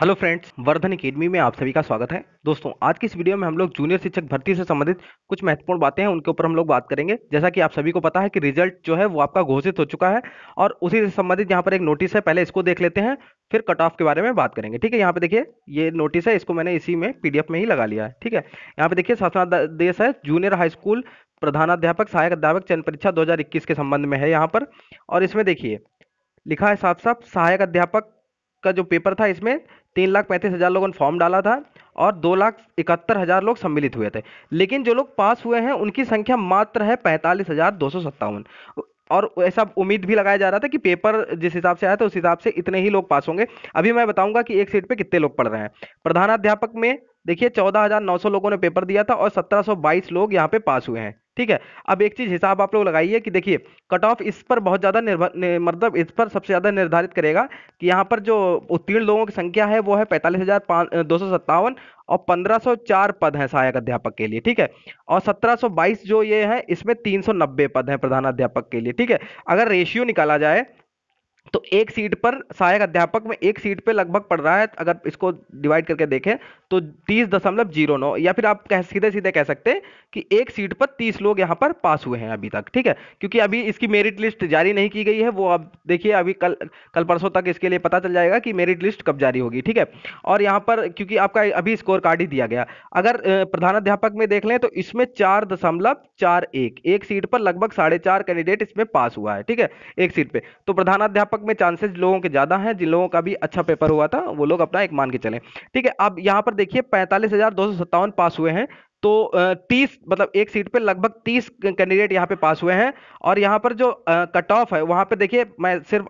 hello friends Vardhan academy में आप सभी का स्वागत है दोस्तों आज की इस वीडियो में हम लोग जूनियर शिक्षक भर्ती से संबंधित कुछ महत्वपूर्ण बातें हैं उनके ऊपर हम लोग बात करेंगे जैसा कि आप सभी को पता है कि रिजल्ट जो है वो आपका घोषित हो चुका है और उसी से संबंधित यहाँ पर एक नोटिस है पहले इसको देख लेते हैं फिर कट ऑफ के बारे में बात करेंगे ठीक है यहाँ पे देखिए ये नोटिस है इसको मैंने इसी में पीडीएफ में ही लगा लिया है ठीक है यहाँ पे देखिए शासनादेश है जूनियर हाई स्कूल प्रधानाध्यापक सहायक अध्यापक चयन परीक्षा दो के संबंध में है यहाँ पर और इसमें देखिए लिखा है साफ साफ सहायक अध्यापक का जो पेपर था इसमें तीन लाख पैंतीस हज़ार लोगों ने फॉर्म डाला था और दो लाख इकहत्तर हज़ार लोग सम्मिलित हुए थे लेकिन जो लोग पास हुए हैं उनकी संख्या मात्र है पैंतालीस हज़ार दो सौ सत्तावन और ऐसा उम्मीद भी लगाया जा रहा था कि पेपर जिस हिसाब से आया था उस हिसाब से इतने ही लोग पास होंगे अभी मैं बताऊंगा कि एक सीट पे कितने लोग पढ़ रहे हैं प्रधानाध्यापक में देखिए 14,900 लोगों ने पेपर दिया था और 1722 लोग यहाँ पे पास हुए हैं ठीक है अब एक चीज हिसाब आप लोग लगाइए कि देखिए कट ऑफ इस पर बहुत ज़्यादा निर्भर मतलब इस पर सबसे ज़्यादा निर्धारित करेगा कि यहाँ पर जो उत्तीर्ण लोगों की संख्या है वो है पैंतालीस हज़ार दो सौ सत्तावन और 1504 पद हैं सहायक अध्यापक के लिए ठीक है और 1722 जो ये है इसमें 390 पद हैं अध्यापक के लिए ठीक है अगर रेशियो निकाला जाए तो एक सीट पर सहायक अध्यापक में एक सीट पे लगभग पड़ रहा है अगर इसको डिवाइड करके देखें तो तीस दशमलव जीरो नौ या फिर आप कह सीधे सीधे कह सकते हैं कि एक सीट पर तीस लोग यहाँ पर पास हुए हैं अभी तक ठीक है क्योंकि अभी इसकी मेरिट लिस्ट जारी नहीं की गई है वो अब देखिए अभी कल कल परसों तक इसके लिए पता चल जाएगा कि मेरिट लिस्ट कब जारी होगी ठीक है और यहाँ पर क्योंकि आपका अभी स्कोर कार्ड ही दिया गया अगर प्रधानाध्यापक में देख लें तो इसमें चार दशमलव चार एक एक सीट पर लगभग साढ़े चार कैंडिडेट इसमें पास हुआ है ठीक है एक सीट पे तो प्रधानाध्यापक में चांसेस लोगों के ज़्यादा हैं जिन लोगों का भी अच्छा पेपर हुआ था वो लोग अपना एक मान के चले ठीक है अब यहाँ पर देखिए पैंतालीस हजार दो सौ सत्तावन पास हुए हैं तो तीस मतलब एक सीट पे लगभग तीस कैंडिडेट यहाँ पे पास हुए हैं और यहाँ पर जो कट ऑफ है वहाँ पे देखिए मैं सिर्फ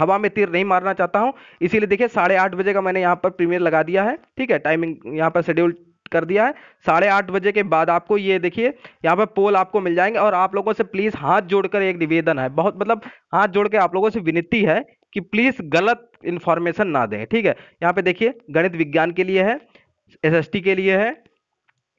हवा में तीर नहीं मारना चाहता हूँ इसीलिए देखिए साढ़े आठ बजे का मैंने यहाँ पर प्रीमियर लगा दिया है ठीक है टाइमिंग यहाँ पर शेड्यूल कर दिया है साढ़े आठ बजे के बाद आपको ये देखिए यहाँ पर पोल आपको मिल जाएंगे और आप लोगों से प्लीज़ हाथ जोड़कर एक निवेदन है बहुत मतलब हाथ जोड़ के आप लोगों से विनती है कि प्लीज़ गलत इन्फॉर्मेशन ना दें ठीक है यहाँ पे देखिए गणित विज्ञान के लिए है एस के लिए है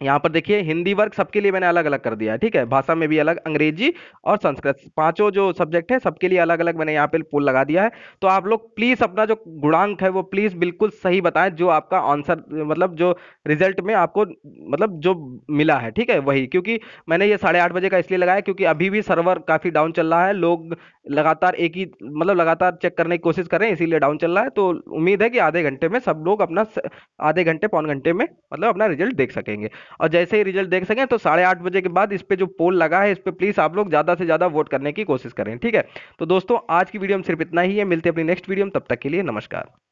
यहाँ पर देखिए हिंदी वर्ग सबके लिए मैंने अलग अलग कर दिया है ठीक है भाषा में भी अलग अंग्रेजी और संस्कृत पांचों जो सब्जेक्ट है सबके लिए अलग अलग मैंने यहाँ पे पोल लगा दिया है तो आप लोग प्लीज अपना जो गुणांक है वो प्लीज बिल्कुल सही बताएं जो आपका आंसर मतलब जो रिजल्ट में आपको मतलब जो मिला है ठीक है वही क्योंकि मैंने ये साढ़े आठ बजे का इसलिए लगाया क्योंकि अभी भी सर्वर काफी डाउन चल रहा है लोग लगातार एक ही मतलब लगातार चेक करने की कोशिश कर रहे हैं इसीलिए डाउन चल रहा है तो उम्मीद है कि आधे घंटे में सब लोग अपना आधे घंटे पौन घंटे में मतलब अपना रिजल्ट देख सकेंगे और जैसे ही रिजल्ट देख सकें तो साढ़े आठ बजे के बाद इस पर जो पोल लगा है इस पर प्लीज़ आप लोग ज़्यादा से ज़्यादा वोट करने की कोशिश करें ठीक है तो दोस्तों आज की वीडियो में सिर्फ इतना ही है मिलते अपनी नेक्स्ट वीडियो में तब तक के लिए नमस्कार